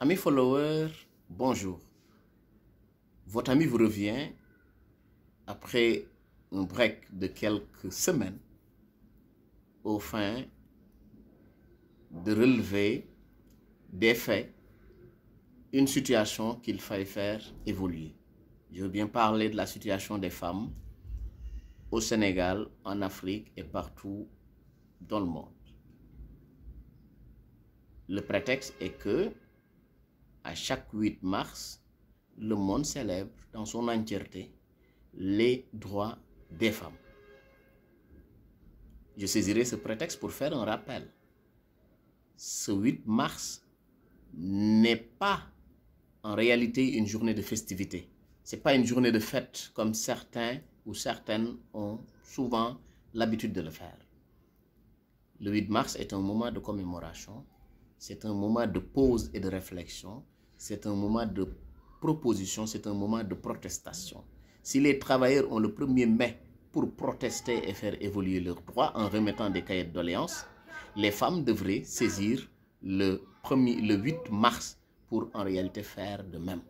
Amis followers, bonjour. Votre ami vous revient après un break de quelques semaines au fin de relever des faits, une situation qu'il fallait faire évoluer. Je veux bien parler de la situation des femmes au Sénégal, en Afrique et partout dans le monde. Le prétexte est que à chaque 8 mars, le monde célèbre dans son entièreté les droits des femmes. Je saisirai ce prétexte pour faire un rappel. Ce 8 mars n'est pas en réalité une journée de festivité. Ce n'est pas une journée de fête comme certains ou certaines ont souvent l'habitude de le faire. Le 8 mars est un moment de commémoration, c'est un moment de pause et de réflexion, c'est un moment de proposition, c'est un moment de protestation. Si les travailleurs ont le 1er mai pour protester et faire évoluer leurs droits en remettant des cahiers de doléances, les femmes devraient saisir le, le 8 mars pour en réalité faire de même.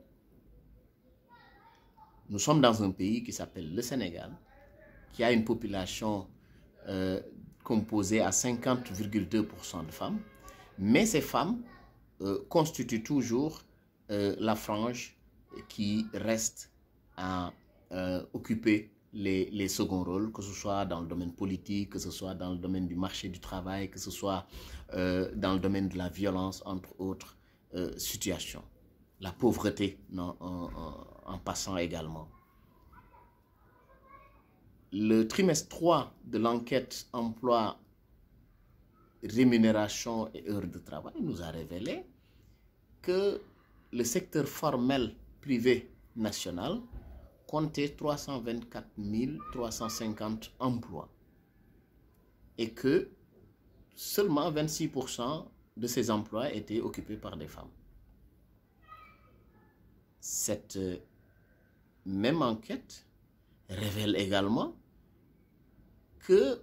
Nous sommes dans un pays qui s'appelle le Sénégal, qui a une population euh, composée à 50,2% de femmes, mais ces femmes euh, constituent toujours euh, la frange qui reste à euh, occuper les, les, seconds rôles, que ce soit dans le domaine politique, que ce soit dans le domaine du marché du travail, que ce soit euh, dans le domaine de la violence, entre autres situations. La pauvreté non, en, passant également. Le trimestre 3 de l'enquête emploi rémunération et heure de travail nous a révélé que le secteur formel privé national comptait 324 350 emplois et que seulement 26% de ces emplois étaient occupés par des femmes. Cette euh, même enquête révèle également que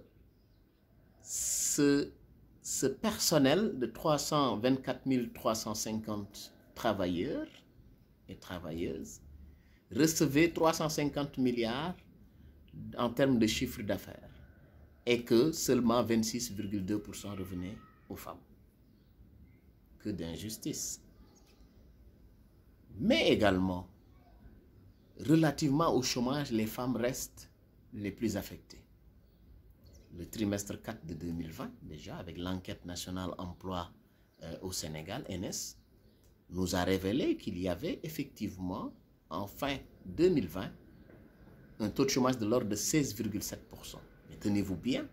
ce, personnel de 324 350 travailleurs et travailleuses recevaient 350 milliards en termes de chiffre d'affaires et que seulement 26,2% revenaient aux femmes. Que d'injustice. Mais également, relativement au chômage, les femmes restent les plus affectées. Le trimestre 4 de 2020, déjà, avec l'enquête nationale emploi euh, au Sénégal, NS, nous a révélé qu'il y avait effectivement, en fin 2020, un taux de chômage de l'ordre de 16,7%. Mais tenez-vous bien,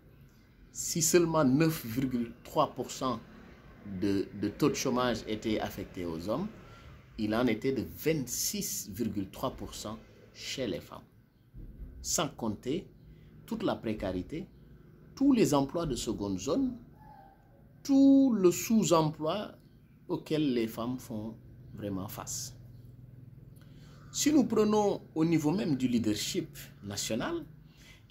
si seulement 9,3% de, de, taux de chômage était affecté aux hommes, il en était de 26,3% chez les femmes. Sans compter toute la précarité, tous les emplois de seconde zone, tout le sous-emploi auxquelles les femmes font vraiment face. Si nous prenons au niveau même du leadership national,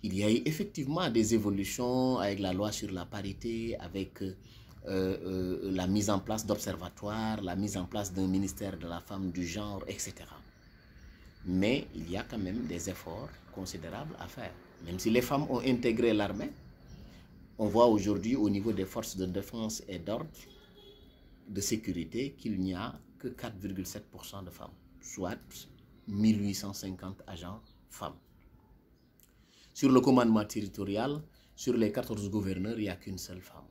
il y a effectivement des évolutions avec la loi sur la parité, avec euh, euh, la mise en place d'observatoires, la mise en place d'un ministère de la femme, du genre, etc. Mais il y a quand même des efforts considérables à faire. Même si les femmes ont intégré l'armée, on voit aujourd'hui au niveau des forces de défense et d'ordre de sécurité qu'il n'y a que 4,7% de femmes, soit 1850 agents femmes. Sur le commandement territorial, sur les 14 gouverneurs, il n'y a qu'une seule femme.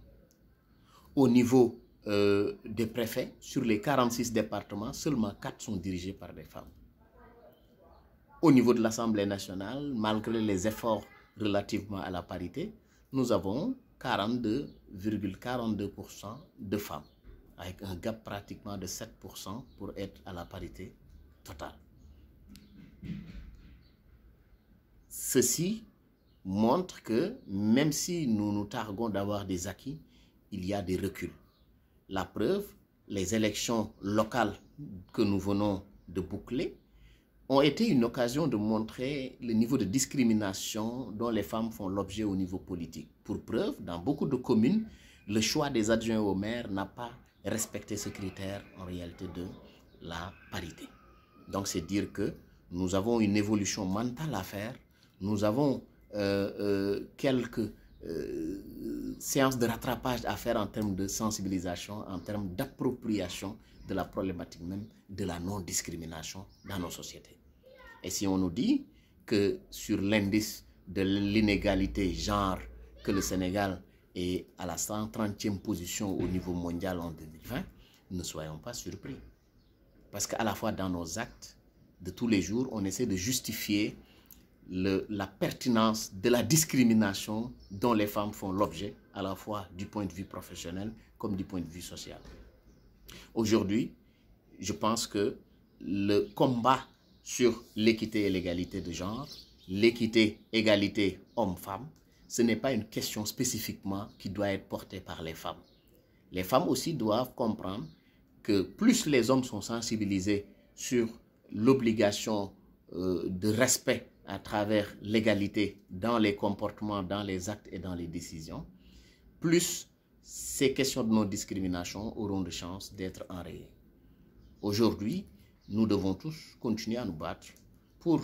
Au niveau euh, des préfets, sur les 46 départements, seulement 4 sont dirigés par des femmes. Au niveau de l'Assemblée nationale, malgré les efforts relativement à la parité, nous avons 42,42% de femmes avec un gap pratiquement de 7% pour être à la parité totale. Ceci montre que même si nous nous targuons d'avoir des acquis, il y a des reculs. La preuve, les élections locales que nous venons de boucler ont été une occasion de montrer le niveau de discrimination dont les femmes font l'objet au niveau politique. Pour preuve, dans beaucoup de communes, le choix des adjoints au maire n'a pas respecté ce critère en réalité de la parité. Donc c'est dire que nous avons une évolution mentale à faire, nous avons euh, euh, quelques euh, séances de rattrapage à faire en termes de sensibilisation, en termes d'appropriation de la problématique même de la non-discrimination dans nos sociétés. Et si on nous dit que sur l'indice de l'inégalité genre que le Sénégal et à la 130e position au niveau mondial en 2020, ne soyons pas surpris. Parce qu'à la fois dans nos actes de tous les jours, on essaie de justifier la pertinence de la discrimination dont les femmes font l'objet, à la fois du point de vue professionnel comme du point de vue social. Aujourd'hui, je pense que le combat sur l'équité et l'égalité de genre, l'équité, égalité homme-femme, ce n'est pas une question spécifiquement qui doit être portée par les femmes. Les femmes aussi doivent comprendre que plus les hommes sont sensibilisés sur l'obligation euh, de respect à travers l'égalité dans les comportements, dans les actes et dans les décisions, plus ces questions de non-discrimination auront de chances d'être enrayées. Aujourd'hui, nous devons tous continuer à nous battre pour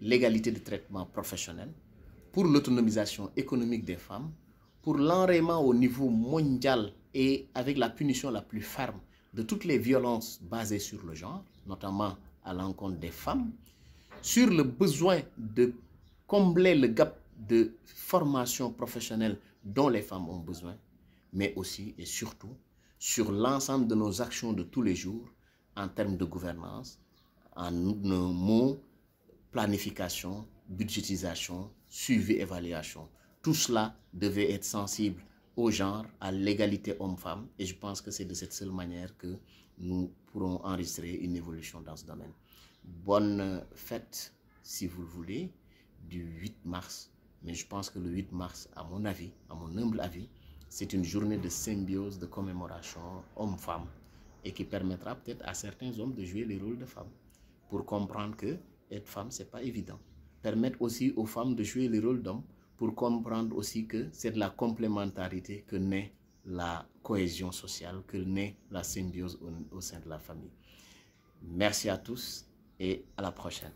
l'égalité de traitement professionnel, pour l'autonomisation économique des femmes, pour l'enrayement au niveau mondial et avec la punition la plus ferme de toutes les violences basées sur le genre, notamment à l'encontre des femmes, sur le besoin de combler le gap de formation professionnelle dont les femmes ont besoin, mais aussi et surtout sur l'ensemble de nos actions de tous les jours en termes de gouvernance, en mots, planification, budgétisation, suivi évaluation. Tout cela devait être sensible au genre, à l'égalité homme-femme. Et je pense que c'est de cette seule manière que nous pourrons enregistrer une évolution dans ce domaine. Bonne fête, si vous le voulez, du 8 mars. Mais je pense que le 8 mars, à mon avis, à mon humble avis, c'est une journée de symbiose, de commémoration homme-femme et qui permettra peut-être à certains hommes de jouer les rôles de femmes pour comprendre que être femme, c'est pas évident permettre aussi aux femmes de jouer les rôles d'hommes pour comprendre aussi que c'est de la complémentarité que naît la cohésion sociale, que naît la symbiose au, au sein de la famille. Merci à tous et à la prochaine.